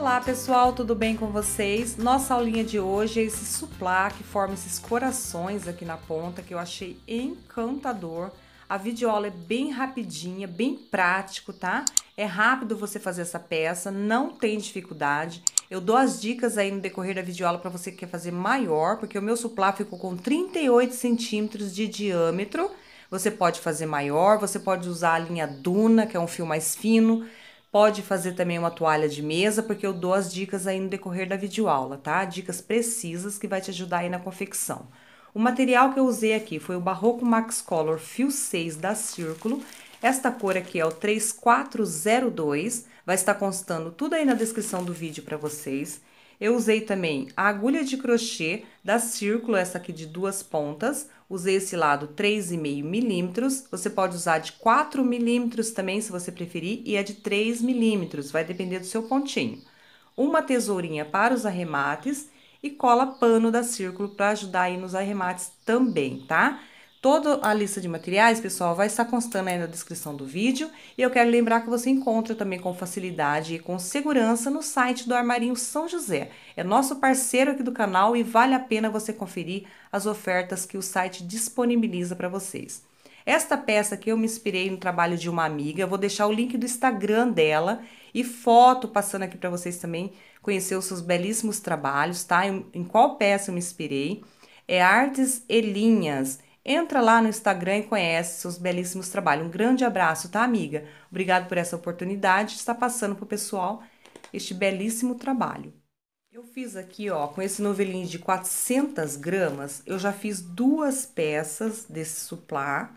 Olá pessoal, tudo bem com vocês? Nossa aulinha de hoje é esse suplá que forma esses corações aqui na ponta que eu achei encantador. A videoaula é bem rapidinha, bem prático, tá? É rápido você fazer essa peça, não tem dificuldade. Eu dou as dicas aí no decorrer da videoaula para você que quer fazer maior, porque o meu suplá ficou com 38 centímetros de diâmetro. Você pode fazer maior, você pode usar a linha Duna, que é um fio mais fino. Pode fazer também uma toalha de mesa, porque eu dou as dicas aí no decorrer da videoaula, tá? Dicas precisas que vai te ajudar aí na confecção. O material que eu usei aqui foi o Barroco Max Color Fio 6 da Círculo. Esta cor aqui é o 3402, vai estar constando tudo aí na descrição do vídeo para vocês. Eu usei também a agulha de crochê da Círculo, essa aqui de duas pontas. Usei esse lado 3,5 milímetros. Você pode usar de 4 milímetros também, se você preferir, e é de 3 milímetros, vai depender do seu pontinho. Uma tesourinha para os arremates e cola pano da Círculo para ajudar aí nos arremates também, tá? Toda a lista de materiais, pessoal, vai estar constando aí na descrição do vídeo. E eu quero lembrar que você encontra também com facilidade e com segurança no site do Armarinho São José. É nosso parceiro aqui do canal e vale a pena você conferir as ofertas que o site disponibiliza para vocês. Esta peça aqui eu me inspirei no trabalho de uma amiga, eu vou deixar o link do Instagram dela e foto passando aqui para vocês também conhecer os seus belíssimos trabalhos, tá? Em qual peça eu me inspirei. É Artes e Linhas. Entra lá no Instagram e conhece seus belíssimos trabalhos. Um grande abraço, tá, amiga? Obrigado por essa oportunidade de estar passando para o pessoal este belíssimo trabalho. Eu fiz aqui, ó, com esse novelinho de 400 gramas, eu já fiz duas peças desse suplá,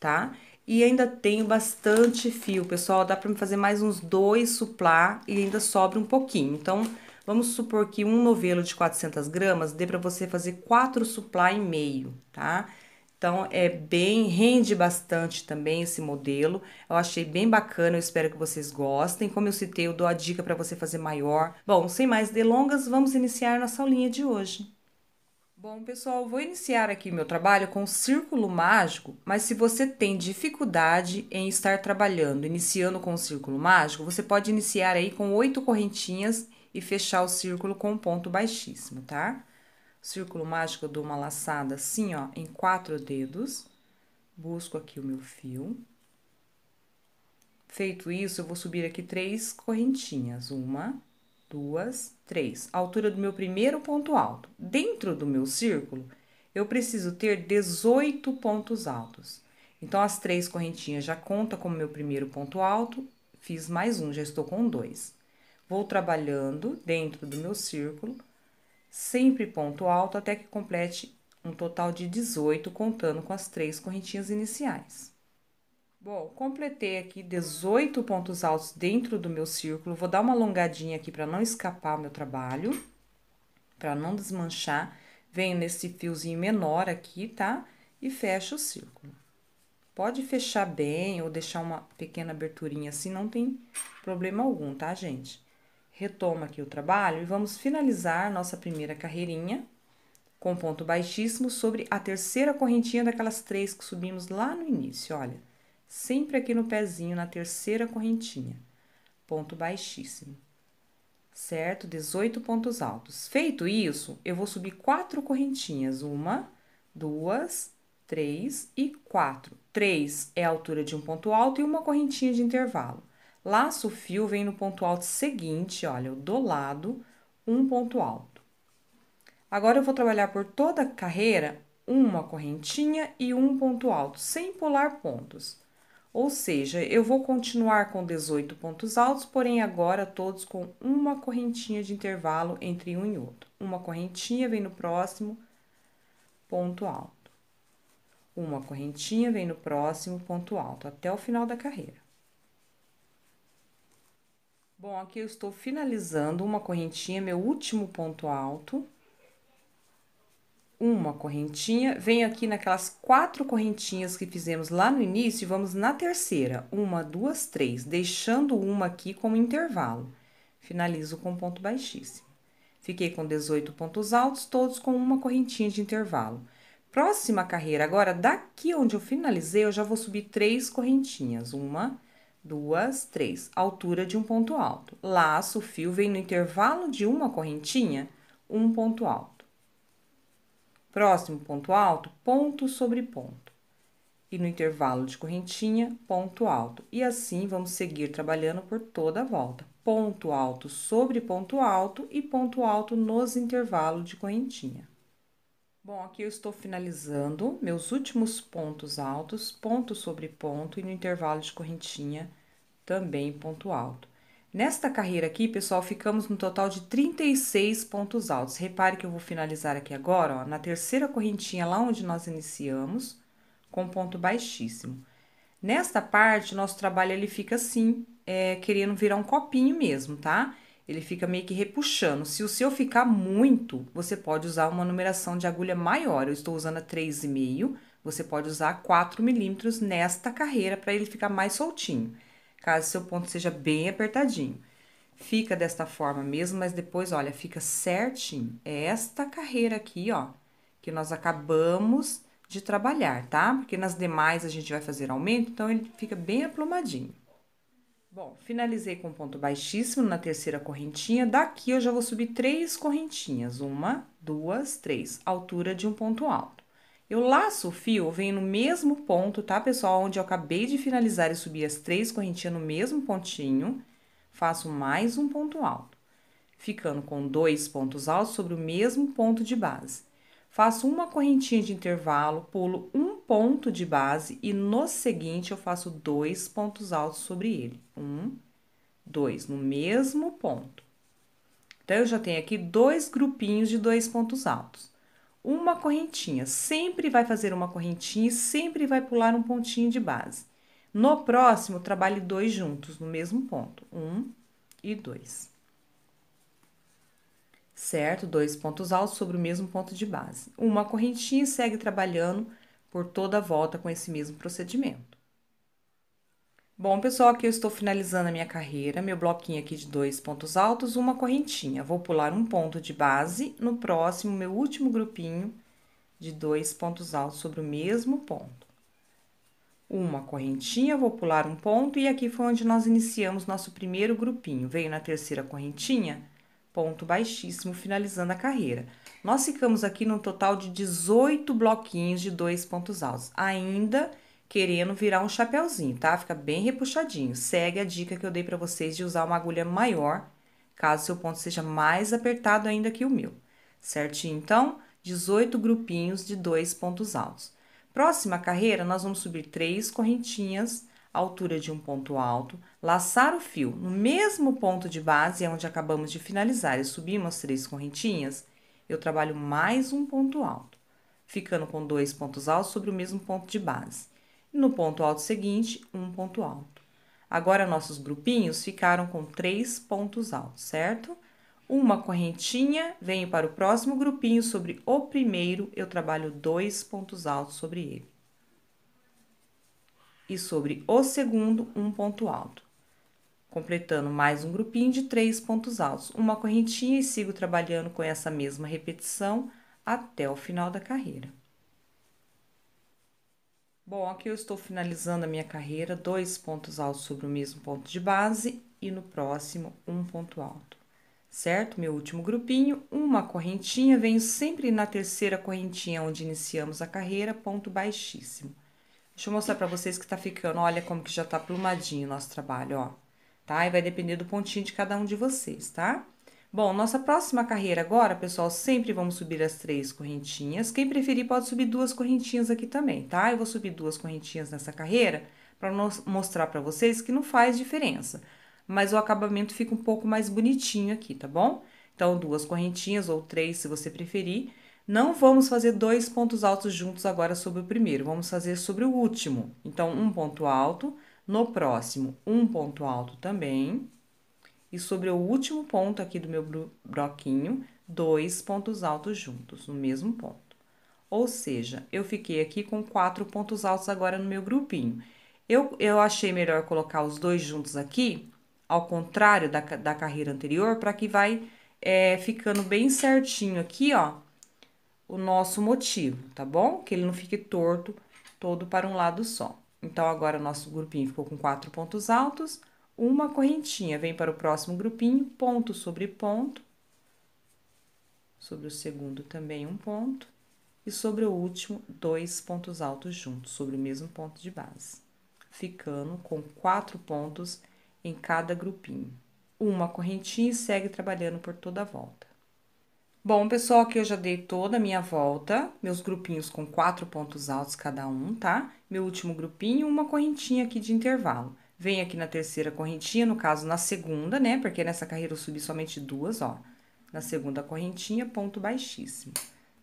tá? E ainda tenho bastante fio, pessoal, dá para fazer mais uns dois suplá e ainda sobra um pouquinho. Então, vamos supor que um novelo de 400 gramas dê para você fazer quatro suplá e meio, tá? Então é bem, rende bastante também esse modelo. Eu achei bem bacana, eu espero que vocês gostem. Como eu citei, eu dou a dica para você fazer maior. Bom, sem mais delongas, vamos iniciar nossa aulinha de hoje. Bom, pessoal, vou iniciar aqui meu trabalho com círculo mágico, mas se você tem dificuldade em estar trabalhando, iniciando com o círculo mágico, você pode iniciar aí com oito correntinhas e fechar o círculo com um ponto baixíssimo, tá? círculo mágico, eu dou uma laçada assim, ó, em quatro dedos. Busco aqui o meu fio. Feito isso, eu vou subir aqui três correntinhas. Uma, duas, três. altura do meu primeiro ponto alto. Dentro do meu círculo, eu preciso ter 18 pontos altos. Então, as três correntinhas já conta como meu primeiro ponto alto. Fiz mais um, já estou com dois. Vou trabalhando dentro do meu círculo sempre ponto alto até que complete um total de 18, contando com as três correntinhas iniciais. Bom, completei aqui 18 pontos altos dentro do meu círculo. Vou dar uma alongadinha aqui para não escapar o meu trabalho, para não desmanchar. Venho nesse fiozinho menor aqui, tá? E fecho o círculo. Pode fechar bem ou deixar uma pequena aberturinha assim, não tem problema algum, tá, gente? retoma aqui o trabalho e vamos finalizar nossa primeira carreirinha com ponto baixíssimo sobre a terceira correntinha daquelas três que subimos lá no início, olha. Sempre aqui no pezinho, na terceira correntinha. Ponto baixíssimo. Certo? 18 pontos altos. Feito isso, eu vou subir quatro correntinhas. Uma, duas, três e quatro. Três é a altura de um ponto alto e uma correntinha de intervalo. Laço o fio, vem no ponto alto seguinte, olha, eu do lado, um ponto alto. Agora, eu vou trabalhar por toda a carreira uma correntinha e um ponto alto, sem pular pontos. Ou seja, eu vou continuar com 18 pontos altos, porém agora todos com uma correntinha de intervalo entre um e outro. Uma correntinha vem no próximo ponto alto. Uma correntinha vem no próximo ponto alto, até o final da carreira. Bom, aqui eu estou finalizando uma correntinha, meu último ponto alto. Uma correntinha, venho aqui naquelas quatro correntinhas que fizemos lá no início e vamos na terceira. Uma, duas, três, deixando uma aqui como intervalo. Finalizo com ponto baixíssimo. Fiquei com 18 pontos altos, todos com uma correntinha de intervalo. Próxima carreira, agora, daqui onde eu finalizei, eu já vou subir três correntinhas. Uma, duas, duas, três, altura de um ponto alto. Laço o fio vem no intervalo de uma correntinha, um ponto alto. Próximo ponto alto, ponto sobre ponto. E no intervalo de correntinha, ponto alto. E assim vamos seguir trabalhando por toda a volta. Ponto alto sobre ponto alto e ponto alto nos intervalos de correntinha. Bom, aqui eu estou finalizando meus últimos pontos altos, ponto sobre ponto e no intervalo de correntinha também ponto alto. Nesta carreira aqui, pessoal, ficamos no total de 36 pontos altos. Repare que eu vou finalizar aqui agora, ó, na terceira correntinha, lá onde nós iniciamos, com ponto baixíssimo. Nesta parte, nosso trabalho ele fica assim, é, querendo virar um copinho mesmo, tá? Tá? Ele fica meio que repuxando. Se o seu ficar muito, você pode usar uma numeração de agulha maior. Eu estou usando a 3,5, você pode usar 4 milímetros nesta carreira para ele ficar mais soltinho, caso seu ponto seja bem apertadinho. Fica desta forma mesmo, mas depois, olha, fica certinho. É esta carreira aqui, ó, que nós acabamos de trabalhar, tá? Porque nas demais a gente vai fazer aumento, então ele fica bem aplomadinho. Bom, finalizei com ponto baixíssimo na terceira correntinha. Daqui eu já vou subir três correntinhas. Uma, duas, três. Altura de um ponto alto. Eu laço o fio, venho no mesmo ponto, tá, pessoal? Onde eu acabei de finalizar e subir as três correntinhas no mesmo pontinho. Faço mais um ponto alto. Ficando com dois pontos altos sobre o mesmo ponto de base faço uma correntinha de intervalo, pulo um ponto de base e no seguinte eu faço dois pontos altos sobre ele. Um, dois, no mesmo ponto. Então, eu já tenho aqui dois grupinhos de dois pontos altos. Uma correntinha, sempre vai fazer uma correntinha e sempre vai pular um pontinho de base. No próximo, trabalhe dois juntos no mesmo ponto, um e dois certo? Dois pontos altos sobre o mesmo ponto de base. Uma correntinha e segue trabalhando por toda a volta com esse mesmo procedimento. Bom, pessoal, aqui eu estou finalizando a minha carreira, meu bloquinho aqui de dois pontos altos, uma correntinha. Vou pular um ponto de base, no próximo, meu último grupinho de dois pontos altos sobre o mesmo ponto. Uma correntinha, vou pular um ponto, e aqui foi onde nós iniciamos nosso primeiro grupinho. Veio na terceira correntinha, ponto baixíssimo, finalizando a carreira. Nós ficamos aqui num total de 18 bloquinhos de dois pontos altos, ainda querendo virar um chapéuzinho, tá? Fica bem repuxadinho. Segue a dica que eu dei para vocês de usar uma agulha maior, caso seu ponto seja mais apertado ainda que o meu. Certinho? Então, 18 grupinhos de dois pontos altos. Próxima carreira, nós vamos subir três correntinhas altura de um ponto alto, laçar o fio no mesmo ponto de base é onde acabamos de finalizar e subimos três correntinhas, eu trabalho mais um ponto alto, ficando com dois pontos altos sobre o mesmo ponto de base. no ponto alto seguinte, um ponto alto. Agora, nossos grupinhos ficaram com três pontos altos, certo? Uma correntinha, venho para o próximo grupinho sobre o primeiro, eu trabalho dois pontos altos sobre ele e sobre o segundo, um ponto alto. Completando mais um grupinho de três pontos altos, uma correntinha e sigo trabalhando com essa mesma repetição até o final da carreira. Bom, aqui eu estou finalizando a minha carreira, dois pontos altos sobre o mesmo ponto de base e no próximo, um ponto alto. Certo? Meu último grupinho, uma correntinha, venho sempre na terceira correntinha onde iniciamos a carreira, ponto baixíssimo Deixa eu mostrar pra vocês que tá ficando. Olha como que já tá plumadinho o nosso trabalho, ó. Tá? E vai depender do pontinho de cada um de vocês, tá? Bom, nossa próxima carreira agora, pessoal, sempre vamos subir as três correntinhas. Quem preferir pode subir duas correntinhas aqui também, tá? Eu vou subir duas correntinhas nessa carreira para mostrar para vocês que não faz diferença. Mas o acabamento fica um pouco mais bonitinho aqui, tá bom? Então, duas correntinhas ou três, se você preferir não vamos fazer dois pontos altos juntos agora sobre o primeiro, vamos fazer sobre o último. Então, um ponto alto, no próximo, um ponto alto também. E sobre o último ponto aqui do meu broquinho, dois pontos altos juntos, no mesmo ponto. Ou seja, eu fiquei aqui com quatro pontos altos agora no meu grupinho. Eu, eu achei melhor colocar os dois juntos aqui, ao contrário da, da carreira anterior, para que vai é, ficando bem certinho aqui, ó, o nosso motivo, tá bom? Que ele não fique torto todo para um lado só. Então, agora nosso grupinho ficou com quatro pontos altos, uma correntinha. Vem para o próximo grupinho, ponto sobre ponto. Sobre o segundo também um ponto. E sobre o último, dois pontos altos juntos, sobre o mesmo ponto de base. Ficando com quatro pontos em cada grupinho. Uma correntinha e segue trabalhando por toda a volta. Bom, pessoal, aqui eu já dei toda a minha volta, meus grupinhos com quatro pontos altos cada um, tá? Meu último grupinho, uma correntinha aqui de intervalo. Vem aqui na terceira correntinha, no caso, na segunda, né? Porque nessa carreira eu subi somente duas, ó. Na segunda correntinha, ponto baixíssimo,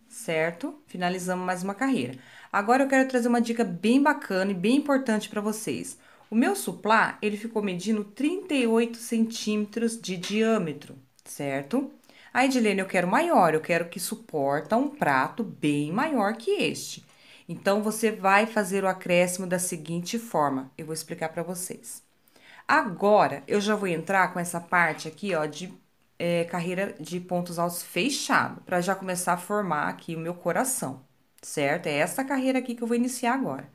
certo? Finalizamos mais uma carreira. Agora, eu quero trazer uma dica bem bacana e bem importante para vocês. O meu suplá, ele ficou medindo 38 centímetros de diâmetro, certo? Aí, Edilene, eu quero maior, eu quero que suporta um prato bem maior que este. Então, você vai fazer o acréscimo da seguinte forma. Eu vou explicar para vocês. Agora, eu já vou entrar com essa parte aqui, ó, de é, carreira de pontos altos fechado, para já começar a formar aqui o meu coração, certo? É essa carreira aqui que eu vou iniciar agora.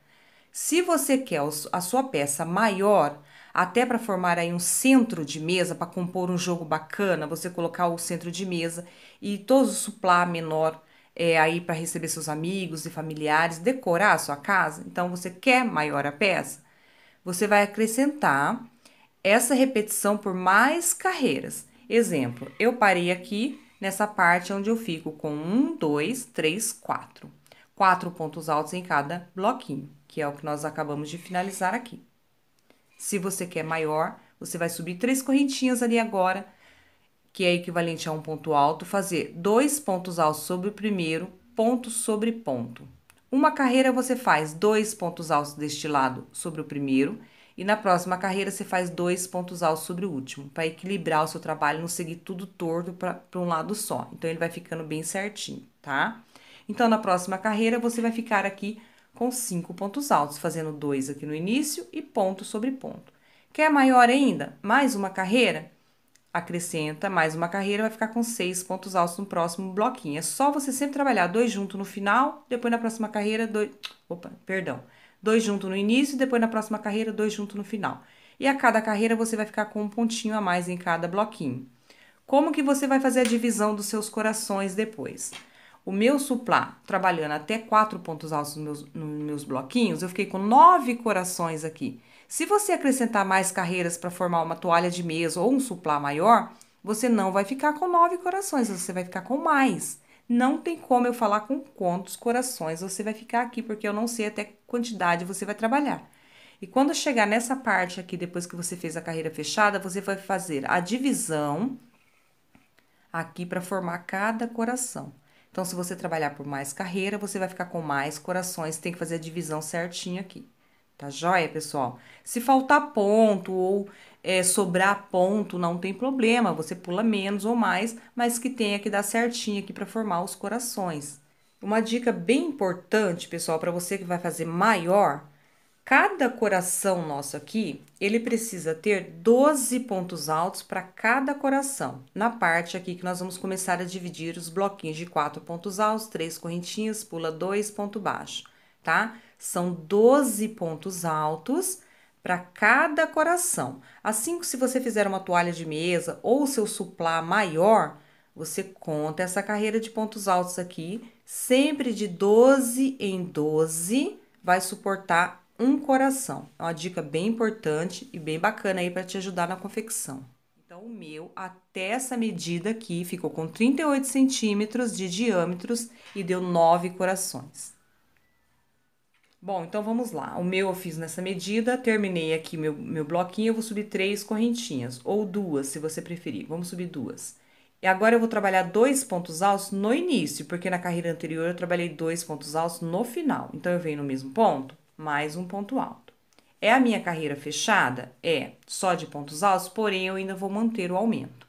Se você quer a sua peça maior, até para formar aí um centro de mesa, para compor um jogo bacana, você colocar o centro de mesa e todo o suplá menor é, aí para receber seus amigos e familiares, decorar a sua casa. Então, você quer maior a peça? Você vai acrescentar essa repetição por mais carreiras. Exemplo, eu parei aqui nessa parte onde eu fico com um, dois, três, quatro. Quatro pontos altos em cada bloquinho, que é o que nós acabamos de finalizar aqui. Se você quer maior, você vai subir três correntinhas ali agora, que é equivalente a um ponto alto, fazer dois pontos altos sobre o primeiro, ponto sobre ponto. Uma carreira você faz dois pontos altos deste lado sobre o primeiro, e na próxima carreira você faz dois pontos altos sobre o último, para equilibrar o seu trabalho, não seguir tudo torto para um lado só. Então, ele vai ficando bem certinho, tá? Então, na próxima carreira, você vai ficar aqui com cinco pontos altos, fazendo dois aqui no início e ponto sobre ponto. Quer maior ainda? Mais uma carreira? Acrescenta mais uma carreira, vai ficar com seis pontos altos no próximo bloquinho. É só você sempre trabalhar dois junto no final, depois na próxima carreira, dois. Opa, perdão. Dois junto no início, depois na próxima carreira, dois junto no final. E a cada carreira você vai ficar com um pontinho a mais em cada bloquinho. Como que você vai fazer a divisão dos seus corações depois? o meu suplá trabalhando até quatro pontos altos nos meus, nos meus bloquinhos, eu fiquei com nove corações aqui. Se você acrescentar mais carreiras para formar uma toalha de mesa ou um suplá maior, você não vai ficar com nove corações, você vai ficar com mais. Não tem como eu falar com quantos corações você vai ficar aqui, porque eu não sei até quantidade você vai trabalhar. E quando chegar nessa parte aqui, depois que você fez a carreira fechada, você vai fazer a divisão aqui para formar cada coração. Então, se você trabalhar por mais carreira, você vai ficar com mais corações, tem que fazer a divisão certinha aqui. Tá joia, pessoal? Se faltar ponto ou é, sobrar ponto, não tem problema, você pula menos ou mais, mas que tenha que dar certinho aqui para formar os corações. Uma dica bem importante, pessoal, para você que vai fazer maior, Cada coração nosso aqui, ele precisa ter 12 pontos altos para cada coração. Na parte aqui que nós vamos começar a dividir os bloquinhos de 4 pontos altos, 3 correntinhas, pula 2 ponto baixo, tá? São 12 pontos altos para cada coração. Assim que se você fizer uma toalha de mesa ou seu suplá maior, você conta essa carreira de pontos altos aqui, sempre de 12 em 12, vai suportar um coração. É uma dica bem importante e bem bacana aí para te ajudar na confecção. Então, o meu, até essa medida aqui, ficou com 38 centímetros de diâmetros e deu nove corações. Bom, então vamos lá. O meu eu fiz nessa medida, terminei aqui meu, meu bloquinho, eu vou subir três correntinhas, ou duas, se você preferir. Vamos subir duas. E agora eu vou trabalhar dois pontos altos no início, porque na carreira anterior eu trabalhei dois pontos altos no final. Então, eu venho no mesmo ponto, mais um ponto alto. É a minha carreira fechada? É, só de pontos altos, porém eu ainda vou manter o aumento.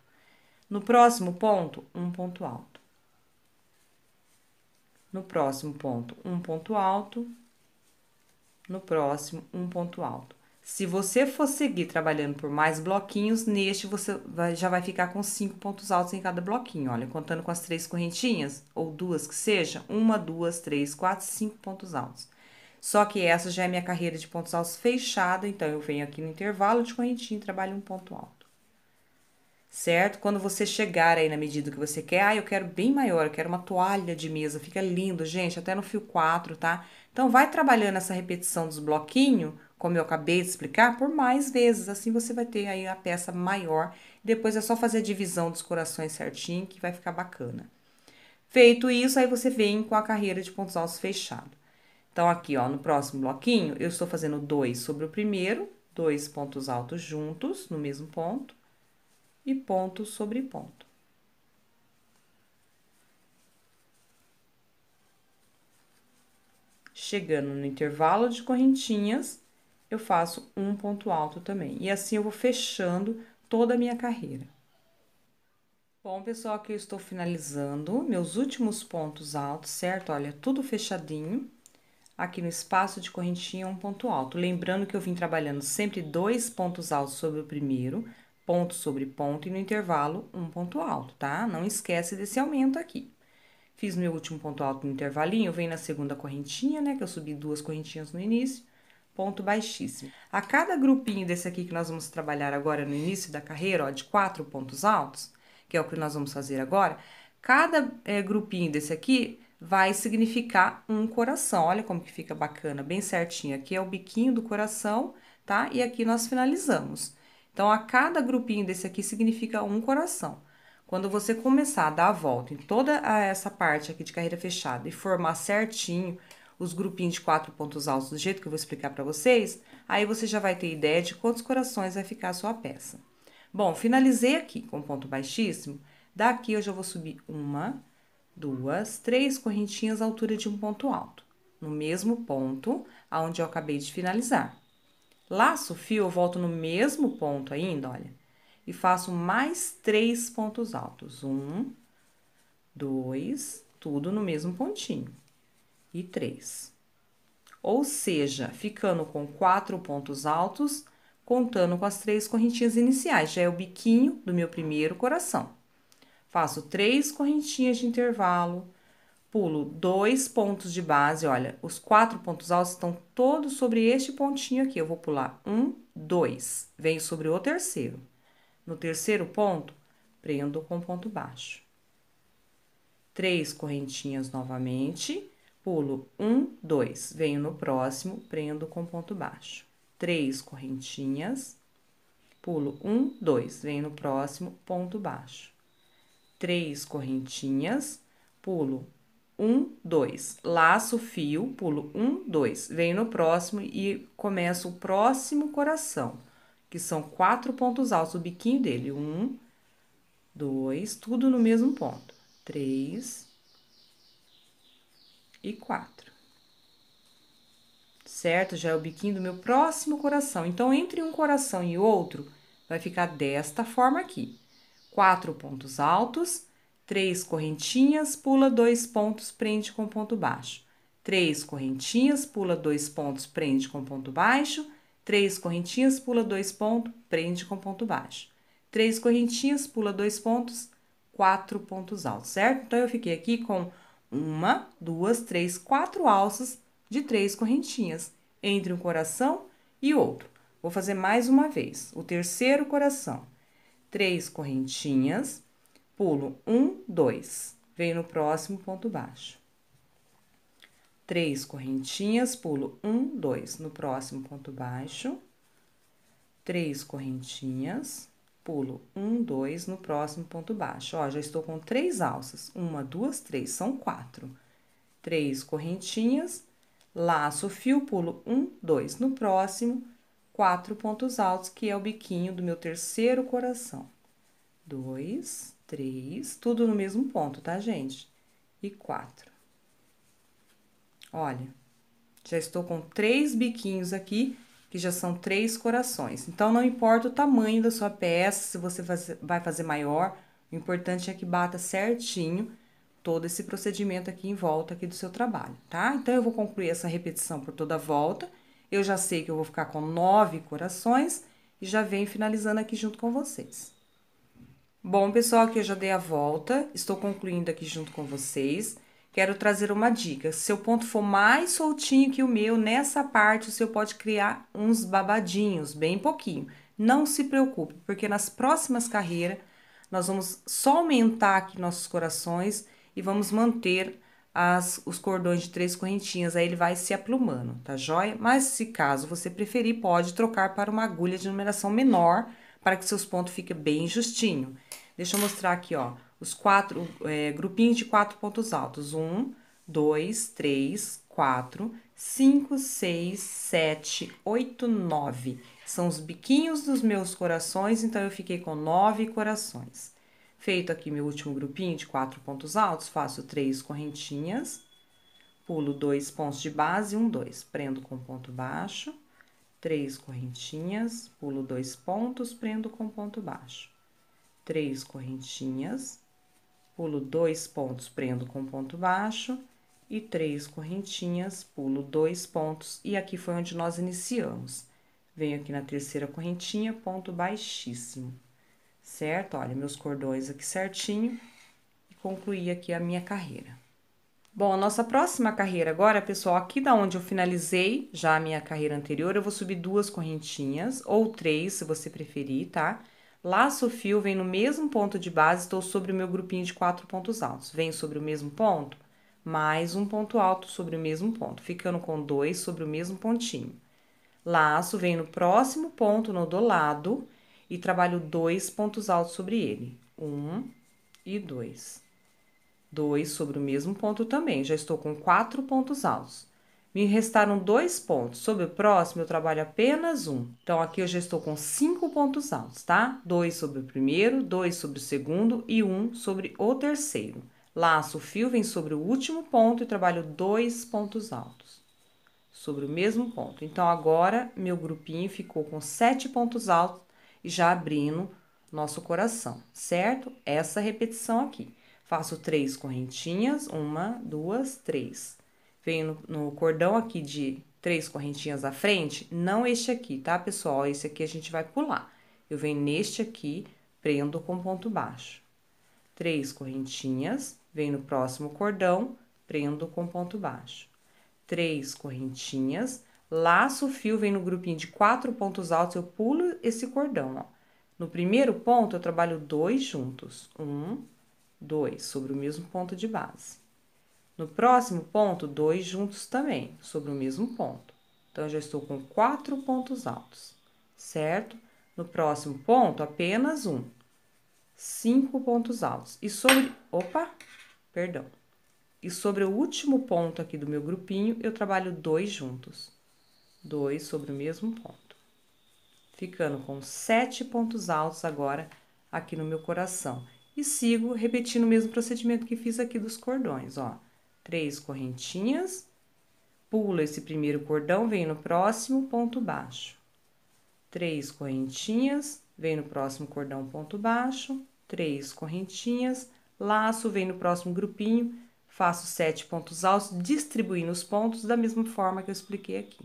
No próximo ponto, um ponto alto. No próximo ponto, um ponto alto. No próximo, um ponto alto. Se você for seguir trabalhando por mais bloquinhos, neste você vai, já vai ficar com cinco pontos altos em cada bloquinho. Olha, contando com as três correntinhas, ou duas que seja, uma, duas, três, quatro, cinco pontos altos. Só que essa já é minha carreira de pontos altos fechada, então eu venho aqui no intervalo de correntinha e trabalho um ponto alto. Certo? Quando você chegar aí na medida que você quer, ah, eu quero bem maior, eu quero uma toalha de mesa, fica lindo, gente, até no fio 4, tá? Então vai trabalhando essa repetição dos bloquinhos, como eu acabei de explicar, por mais vezes, assim você vai ter aí a peça maior. Depois é só fazer a divisão dos corações certinho, que vai ficar bacana. Feito isso, aí você vem com a carreira de pontos altos fechado. Então, aqui, ó, no próximo bloquinho, eu estou fazendo dois sobre o primeiro, dois pontos altos juntos no mesmo ponto, e ponto sobre ponto. Chegando no intervalo de correntinhas, eu faço um ponto alto também. E assim eu vou fechando toda a minha carreira. Bom, pessoal, aqui eu estou finalizando meus últimos pontos altos, certo? Olha, tudo fechadinho aqui no espaço de correntinha, um ponto alto. Lembrando que eu vim trabalhando sempre dois pontos altos sobre o primeiro, ponto sobre ponto, e no intervalo, um ponto alto, tá? Não esquece desse aumento aqui. Fiz meu último ponto alto no intervalinho, venho na segunda correntinha, né, que eu subi duas correntinhas no início, ponto baixíssimo. A cada grupinho desse aqui que nós vamos trabalhar agora no início da carreira, ó, de quatro pontos altos, que é o que nós vamos fazer agora, cada é, grupinho desse aqui vai significar um coração. Olha como que fica bacana, bem certinho. Aqui é o biquinho do coração, tá? E aqui nós finalizamos. Então, a cada grupinho desse aqui significa um coração. Quando você começar a dar a volta em toda ah, essa parte aqui de carreira fechada e formar certinho os grupinhos de quatro pontos altos do jeito que eu vou explicar para vocês, aí você já vai ter ideia de quantos corações vai ficar a sua peça. Bom, finalizei aqui com ponto baixíssimo. Daqui eu já vou subir uma, duas, três correntinhas à altura de um ponto alto, no mesmo ponto aonde eu acabei de finalizar. Laço o fio, eu volto no mesmo ponto ainda, olha, e faço mais três pontos altos. Um, dois, tudo no mesmo pontinho. E três. Ou seja, ficando com quatro pontos altos, contando com as três correntinhas iniciais, já é o biquinho do meu primeiro coração. Faço três correntinhas de intervalo, pulo dois pontos de base, olha, os quatro pontos altos estão todos sobre este pontinho aqui. Eu vou pular um, dois, venho sobre o terceiro. No terceiro ponto, prendo com ponto baixo. Três correntinhas novamente, pulo um, dois, venho no próximo, prendo com ponto baixo. Três correntinhas, pulo um, dois, venho no próximo, ponto baixo três correntinhas, pulo um, dois, laço fio, pulo um, dois, venho no próximo e começo o próximo coração, que são quatro pontos altos, o biquinho dele, um, dois, tudo no mesmo ponto, três e quatro. Certo? Já é o biquinho do meu próximo coração. Então, entre um coração e outro, vai ficar desta forma aqui quatro pontos altos, três correntinhas, pula dois pontos, prende com ponto baixo. Três correntinhas, pula dois pontos, prende com ponto baixo. Três correntinhas, pula dois pontos, prende com ponto baixo. Três correntinhas, pula dois pontos, quatro pontos altos, certo? Então, eu fiquei aqui com uma, duas, três, quatro alças de três correntinhas entre um coração e outro. Vou fazer mais uma vez. O terceiro coração três correntinhas, pulo um, dois, venho no próximo ponto baixo. Três correntinhas, pulo um, dois, no próximo ponto baixo. Três correntinhas, pulo um, dois, no próximo ponto baixo. Ó, já estou com três alças, uma, duas, três, são quatro. Três correntinhas, laço o fio, pulo um, dois, no próximo quatro pontos altos, que é o biquinho do meu terceiro coração. Dois, três, tudo no mesmo ponto, tá, gente? E quatro. Olha, já estou com três biquinhos aqui, que já são três corações. Então, não importa o tamanho da sua peça, se você vai fazer maior, o importante é que bata certinho todo esse procedimento aqui em volta aqui do seu trabalho, tá? Então, eu vou concluir essa repetição por toda a volta eu já sei que eu vou ficar com nove corações e já venho finalizando aqui junto com vocês. Bom, pessoal, aqui eu já dei a volta, estou concluindo aqui junto com vocês. Quero trazer uma dica. Se seu ponto for mais soltinho que o meu, nessa parte o seu pode criar uns babadinhos, bem pouquinho. Não se preocupe, porque nas próximas carreiras nós vamos só aumentar aqui nossos corações e vamos manter as, os cordões de três correntinhas, aí ele vai se aplumando, tá joia? Mas se caso você preferir, pode trocar para uma agulha de numeração menor, para que seus pontos fiquem bem justinho. Deixa eu mostrar aqui, ó, os quatro, é, grupinhos de quatro pontos altos. Um, dois, três, quatro, cinco, seis, sete, oito, nove. São os biquinhos dos meus corações, então eu fiquei com nove corações. Feito aqui meu último grupinho de quatro pontos altos, faço três correntinhas, pulo dois pontos de base, um, dois, prendo com ponto baixo, três correntinhas, pulo dois pontos, prendo com ponto baixo, três correntinhas, pulo dois pontos, prendo com ponto baixo e três correntinhas, pulo dois pontos e aqui foi onde nós iniciamos. Venho aqui na terceira correntinha, ponto baixíssimo certo? Olha, meus cordões aqui certinho e concluí aqui a minha carreira. Bom, a nossa próxima carreira agora, pessoal, aqui da onde eu finalizei já a minha carreira anterior, eu vou subir duas correntinhas, ou três, se você preferir, tá? Laço o fio, vem no mesmo ponto de base, estou sobre o meu grupinho de quatro pontos altos. Vem sobre o mesmo ponto, mais um ponto alto sobre o mesmo ponto, ficando com dois sobre o mesmo pontinho. Laço, vem no próximo ponto, no do lado, e trabalho dois pontos altos sobre ele. Um e dois. Dois sobre o mesmo ponto também, já estou com quatro pontos altos. Me restaram dois pontos. Sobre o próximo, eu trabalho apenas um. Então, aqui eu já estou com cinco pontos altos, tá? Dois sobre o primeiro, dois sobre o segundo e um sobre o terceiro. Laço o fio, vem sobre o último ponto e trabalho dois pontos altos. Sobre o mesmo ponto. Então, agora, meu grupinho ficou com sete pontos altos e já abrindo nosso coração, certo? Essa repetição aqui. Faço três correntinhas, uma, duas, três. Venho no, cordão aqui de três correntinhas à frente, não este aqui, tá, pessoal? Esse aqui a gente vai pular. Eu venho neste aqui, prendo com ponto baixo. Três correntinhas, venho no próximo cordão, prendo com ponto baixo. Três correntinhas, Laço o fio, vem no grupinho de quatro pontos altos, eu pulo esse cordão, ó. No primeiro ponto, eu trabalho dois juntos. Um, dois, sobre o mesmo ponto de base. No próximo ponto, dois juntos também, sobre o mesmo ponto. Então, eu já estou com quatro pontos altos, certo? No próximo ponto, apenas um. Cinco pontos altos. E sobre... Opa! Perdão. E sobre o último ponto aqui do meu grupinho, eu trabalho dois juntos. 2 sobre o mesmo ponto. Ficando com sete pontos altos agora aqui no meu coração. E sigo repetindo o mesmo procedimento que fiz aqui dos cordões, ó. Três correntinhas, pulo esse primeiro cordão, vem no próximo, ponto baixo. Três correntinhas, vem no próximo cordão, ponto baixo. Três correntinhas, laço, vem no próximo grupinho, faço sete pontos altos, distribuindo os pontos da mesma forma que eu expliquei aqui.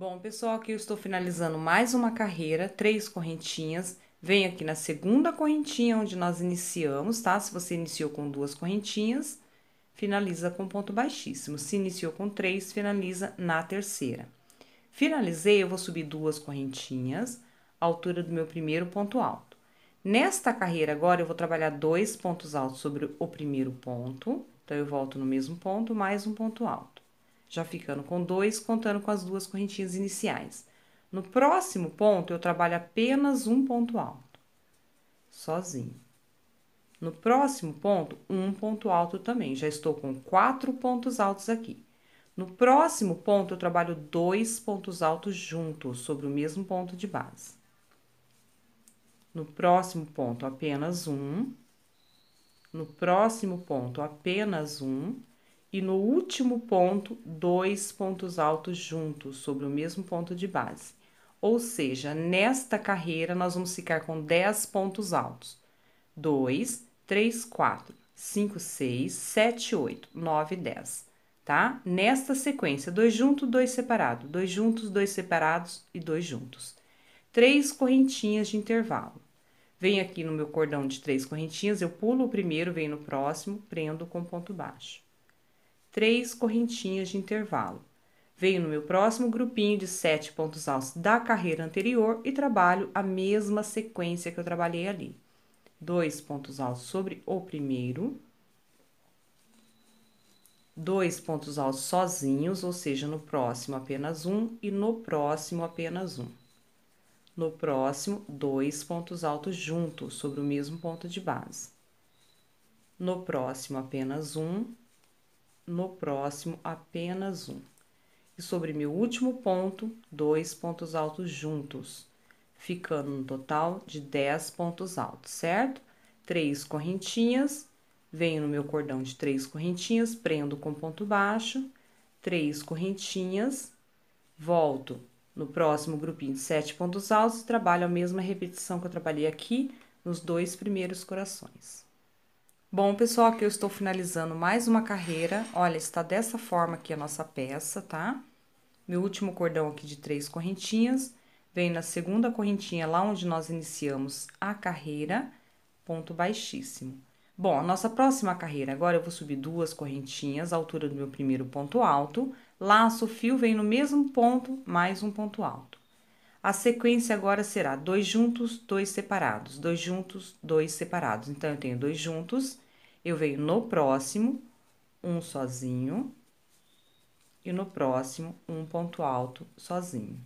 Bom, pessoal, aqui eu estou finalizando mais uma carreira, três correntinhas. Venho aqui na segunda correntinha, onde nós iniciamos, tá? Se você iniciou com duas correntinhas, finaliza com ponto baixíssimo. Se iniciou com três, finaliza na terceira. Finalizei, eu vou subir duas correntinhas, altura do meu primeiro ponto alto. Nesta carreira agora, eu vou trabalhar dois pontos altos sobre o primeiro ponto. Então, eu volto no mesmo ponto, mais um ponto alto já ficando com dois, contando com as duas correntinhas iniciais. No próximo ponto, eu trabalho apenas um ponto alto, sozinho. No próximo ponto, um ponto alto também. Já estou com quatro pontos altos aqui. No próximo ponto, eu trabalho dois pontos altos juntos, sobre o mesmo ponto de base. No próximo ponto, apenas um. No próximo ponto, apenas um e no último ponto, dois pontos altos juntos sobre o mesmo ponto de base. Ou seja, nesta carreira nós vamos ficar com 10 pontos altos. 2, 3, 4, 5, 6, 7, 8, 9, 10, tá? Nesta sequência, dois juntos, dois separados, dois juntos, dois separados e dois juntos. Três correntinhas de intervalo. Venho aqui no meu cordão de três correntinhas, eu pulo o primeiro, venho no próximo, prendo com ponto baixo três correntinhas de intervalo. Venho no meu próximo grupinho de sete pontos altos da carreira anterior e trabalho a mesma sequência que eu trabalhei ali. Dois pontos altos sobre o primeiro. Dois pontos altos sozinhos, ou seja, no próximo apenas um e no próximo apenas um. No próximo, dois pontos altos juntos sobre o mesmo ponto de base. No próximo, apenas um no próximo apenas um. E sobre meu último ponto, dois pontos altos juntos, ficando um total de 10 pontos altos, certo? Três correntinhas, venho no meu cordão de três correntinhas, prendo com ponto baixo, três correntinhas, volto no próximo grupinho de sete pontos altos e trabalho a mesma repetição que eu trabalhei aqui nos dois primeiros corações. Bom, pessoal, aqui eu estou finalizando mais uma carreira. Olha, está dessa forma aqui a nossa peça, tá? Meu último cordão aqui de três correntinhas. Vem na segunda correntinha, lá onde nós iniciamos a carreira, ponto baixíssimo. Bom, a nossa próxima carreira, agora eu vou subir duas correntinhas, altura do meu primeiro ponto alto. Laço, o fio, vem no mesmo ponto, mais um ponto alto. A sequência agora será dois juntos, dois separados, dois juntos, dois separados. Então, eu tenho dois juntos, eu venho no próximo, um sozinho, e no próximo, um ponto alto sozinho.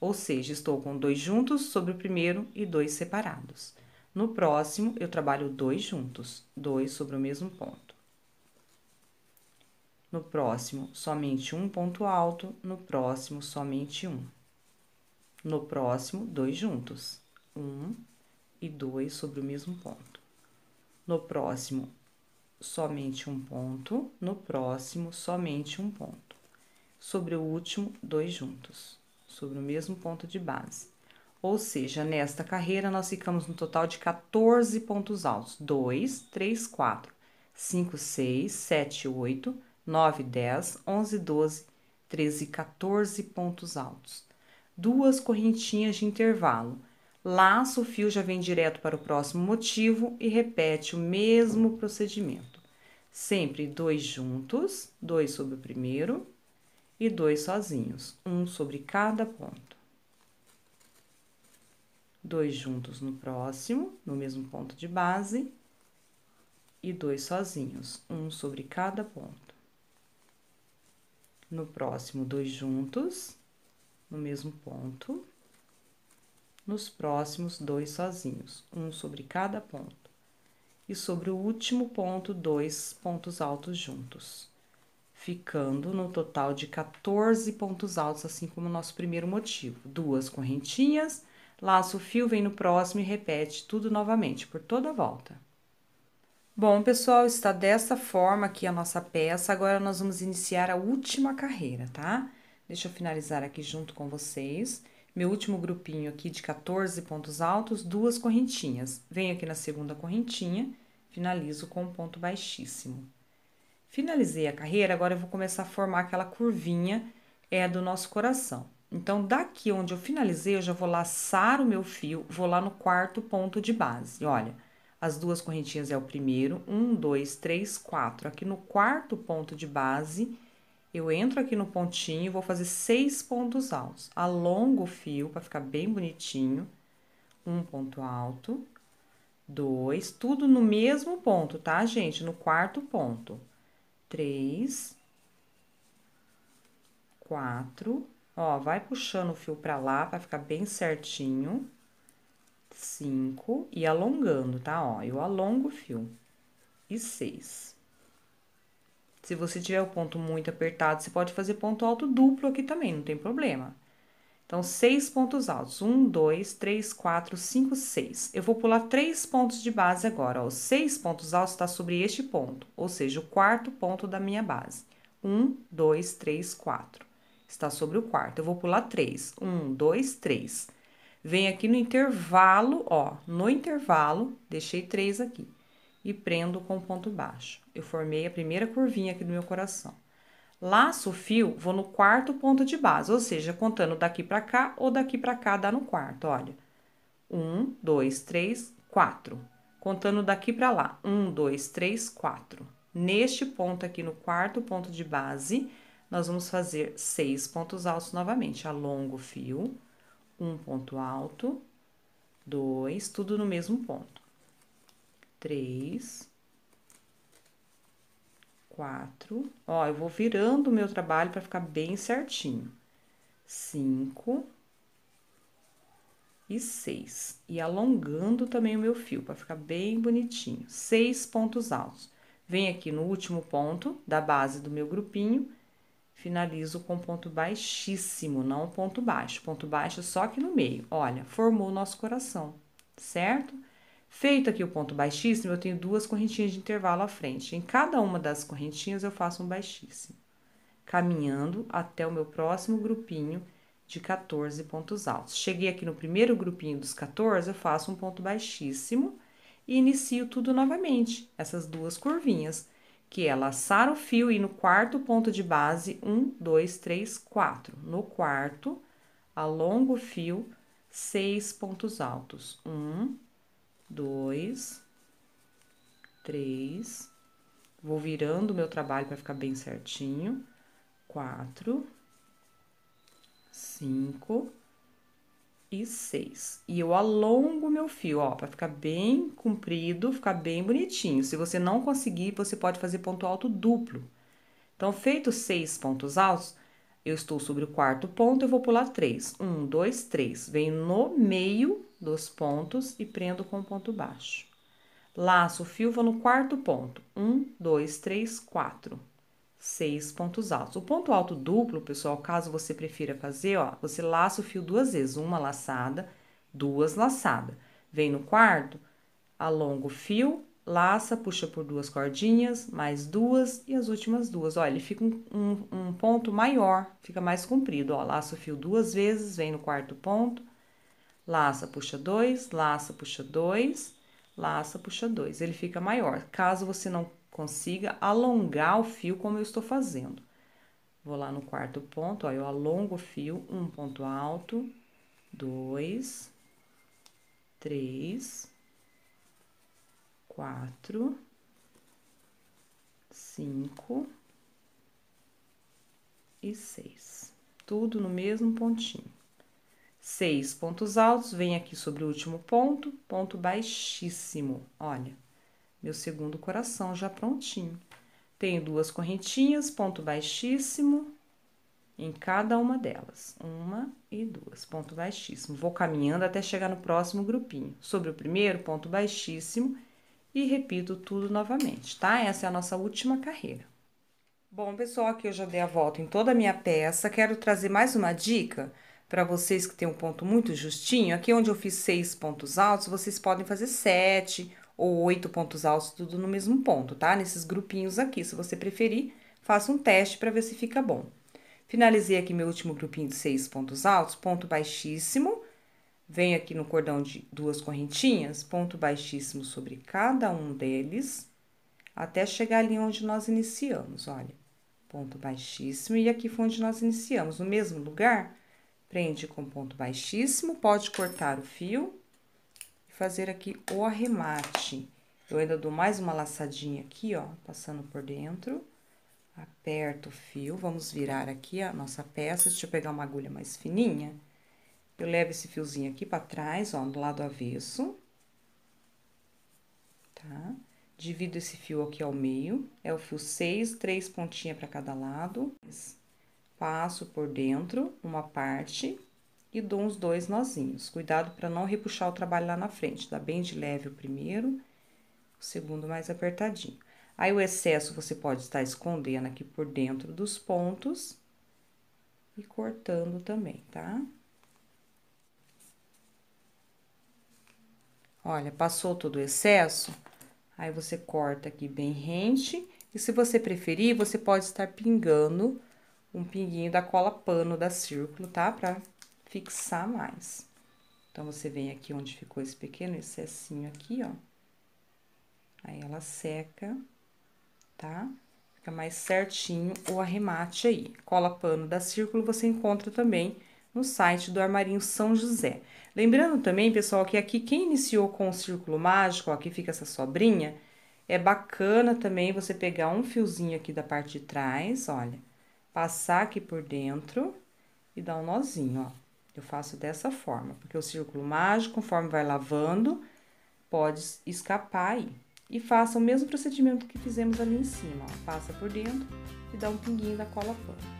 Ou seja, estou com dois juntos sobre o primeiro e dois separados. No próximo, eu trabalho dois juntos, dois sobre o mesmo ponto. No próximo, somente um ponto alto, no próximo, somente um. No próximo, dois juntos. Um e dois sobre o mesmo ponto. No próximo, somente um ponto. No próximo, somente um ponto. Sobre o último, dois juntos. Sobre o mesmo ponto de base. Ou seja, nesta carreira, nós ficamos no total de 14 pontos altos. 2, 3, 4, 5, 6, 7, 8, 9, 10, 11, 12, 13, 14 pontos altos duas correntinhas de intervalo. Laço o fio já vem direto para o próximo motivo e repete o mesmo procedimento. Sempre dois juntos, dois sobre o primeiro e dois sozinhos, um sobre cada ponto. Dois juntos no próximo, no mesmo ponto de base, e dois sozinhos, um sobre cada ponto. No próximo, dois juntos no mesmo ponto, nos próximos dois sozinhos, um sobre cada ponto, e sobre o último ponto, dois pontos altos juntos, ficando no total de 14 pontos altos, assim como o nosso primeiro motivo. Duas correntinhas, laço o fio, vem no próximo e repete tudo novamente por toda a volta. Bom, pessoal, está dessa forma aqui a nossa peça. Agora nós vamos iniciar a última carreira, tá? Deixa eu finalizar aqui junto com vocês. Meu último grupinho aqui de 14 pontos altos, duas correntinhas. Venho aqui na segunda correntinha, finalizo com um ponto baixíssimo. Finalizei a carreira, agora eu vou começar a formar aquela curvinha é do nosso coração. Então, daqui onde eu finalizei, eu já vou laçar o meu fio, vou lá no quarto ponto de base. Olha, as duas correntinhas é o primeiro, um, dois, três, quatro. Aqui no quarto ponto de base, eu entro aqui no pontinho, vou fazer seis pontos altos. Alongo o fio para ficar bem bonitinho. Um ponto alto, dois, tudo no mesmo ponto, tá, gente? No quarto ponto. Três, quatro, ó, vai puxando o fio pra lá para ficar bem certinho. Cinco, e alongando, tá? Ó, eu alongo o fio. E seis. Se você tiver o ponto muito apertado, você pode fazer ponto alto duplo aqui também, não tem problema. Então, seis pontos altos. Um, dois, três, quatro, cinco, seis. Eu vou pular três pontos de base agora. Ó. Os seis pontos altos está sobre este ponto, ou seja, o quarto ponto da minha base. Um, dois, três, quatro. Está sobre o quarto. Eu vou pular três. Um, dois, três. Vem aqui no intervalo, ó. No intervalo, deixei três aqui e prendo com ponto baixo. Eu formei a primeira curvinha aqui do meu coração. Laço o fio, vou no quarto ponto de base, ou seja, contando daqui para cá ou daqui para cá dá no quarto, olha. Um, dois, três, quatro. Contando daqui para lá, um, dois, três, quatro. Neste ponto aqui, no quarto ponto de base, nós vamos fazer seis pontos altos novamente. Alongo o fio, um ponto alto, dois, tudo no mesmo ponto três, quatro. Ó, eu vou virando o meu trabalho para ficar bem certinho. Cinco e seis. E alongando também o meu fio para ficar bem bonitinho. Seis pontos altos. Vem aqui no último ponto da base do meu grupinho finalizo com ponto baixíssimo, não ponto baixo. Ponto baixo só aqui no meio. Olha, formou o nosso coração, certo? Feito aqui o ponto baixíssimo, eu tenho duas correntinhas de intervalo à frente. Em cada uma das correntinhas, eu faço um baixíssimo, caminhando até o meu próximo grupinho de 14 pontos altos. Cheguei aqui no primeiro grupinho dos 14, eu faço um ponto baixíssimo e inicio tudo novamente, essas duas curvinhas, que é laçar o fio e no quarto ponto de base, um, dois, três, quatro. No quarto, alongo o fio, seis pontos altos. Um, dois, três. Vou virando o meu trabalho para ficar bem certinho. Quatro, cinco e seis. E eu alongo meu fio, ó, para ficar bem comprido, ficar bem bonitinho. Se você não conseguir, você pode fazer ponto alto duplo. Então, feito seis pontos altos, eu estou sobre o quarto ponto, eu vou pular três. Um, dois, três. Venho no meio dois pontos e prendo com ponto baixo. Laço o fio no quarto ponto, um, dois, três, quatro, seis pontos altos. O ponto alto duplo, pessoal, caso você prefira fazer, ó, você laça o fio duas vezes, uma laçada, duas laçadas. Vem no quarto, alonga o fio, laça, puxa por duas cordinhas, mais duas e as últimas duas. Ó, ele fica um, um, um ponto maior, fica mais comprido, ó, laça o fio duas vezes, vem no quarto ponto, Laça, puxa dois, laça, puxa dois, laça, puxa dois. Ele fica maior. Caso você não consiga alongar o fio como eu estou fazendo. Vou lá no quarto ponto, ó, eu alongo o fio, um ponto alto, dois, três, quatro, cinco e seis. Tudo no mesmo pontinho. Seis pontos altos, vem aqui sobre o último ponto, ponto baixíssimo. Olha, meu segundo coração já prontinho. Tenho duas correntinhas, ponto baixíssimo em cada uma delas. Uma e duas, ponto baixíssimo. Vou caminhando até chegar no próximo grupinho. Sobre o primeiro, ponto baixíssimo e repito tudo novamente, tá? Essa é a nossa última carreira. Bom, pessoal, aqui eu já dei a volta em toda a minha peça. Quero trazer mais uma dica para vocês que tem um ponto muito justinho, aqui onde eu fiz seis pontos altos, vocês podem fazer sete ou oito pontos altos, tudo no mesmo ponto, tá? Nesses grupinhos aqui, se você preferir, faça um teste para ver se fica bom. Finalizei aqui meu último grupinho de seis pontos altos, ponto baixíssimo, venho aqui no cordão de duas correntinhas, ponto baixíssimo sobre cada um deles, até chegar ali onde nós iniciamos, olha. Ponto baixíssimo, e aqui foi onde nós iniciamos, no mesmo lugar, Prende com ponto baixíssimo, pode cortar o fio e fazer aqui o arremate. Eu ainda dou mais uma laçadinha aqui, ó, passando por dentro. Aperto o fio, vamos virar aqui a nossa peça. Deixa eu pegar uma agulha mais fininha. Eu levo esse fiozinho aqui para trás, ó, do lado avesso. Tá? Divido esse fio aqui ao meio, é o fio seis. três pontinhas para cada lado. Passo por dentro uma parte e dou uns dois nozinhos. Cuidado para não repuxar o trabalho lá na frente, dá bem de leve o primeiro, o segundo mais apertadinho. Aí o excesso você pode estar escondendo aqui por dentro dos pontos e cortando também, tá? Olha, passou todo o excesso, aí você corta aqui bem rente, e se você preferir, você pode estar pingando um pinguinho da cola pano da círculo, tá? Pra fixar mais. Então, você vem aqui onde ficou esse pequeno excessinho aqui, ó. Aí, ela seca, tá? Fica mais certinho o arremate aí. Cola pano da círculo você encontra também no site do Armarinho São José. Lembrando também, pessoal, que aqui quem iniciou com o círculo mágico, ó, aqui fica essa sobrinha, é bacana também você pegar um fiozinho aqui da parte de trás, olha passar aqui por dentro e dar um nozinho, ó. Eu faço dessa forma, porque o círculo mágico, conforme vai lavando, pode escapar aí. E faça o mesmo procedimento que fizemos ali em cima, ó. Passa por dentro e dá um pinguinho da cola pano.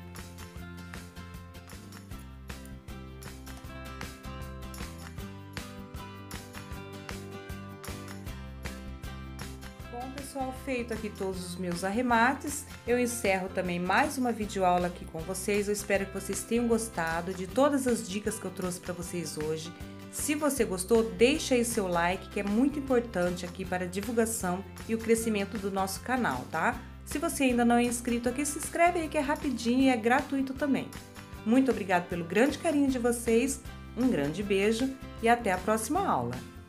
Feito aqui todos os meus arremates, eu encerro também mais uma videoaula aqui com vocês. Eu espero que vocês tenham gostado de todas as dicas que eu trouxe para vocês hoje. Se você gostou, deixa aí seu like, que é muito importante aqui para a divulgação e o crescimento do nosso canal, tá? Se você ainda não é inscrito aqui, se inscreve aí que é rapidinho e é gratuito também. Muito obrigado pelo grande carinho de vocês, um grande beijo e até a próxima aula.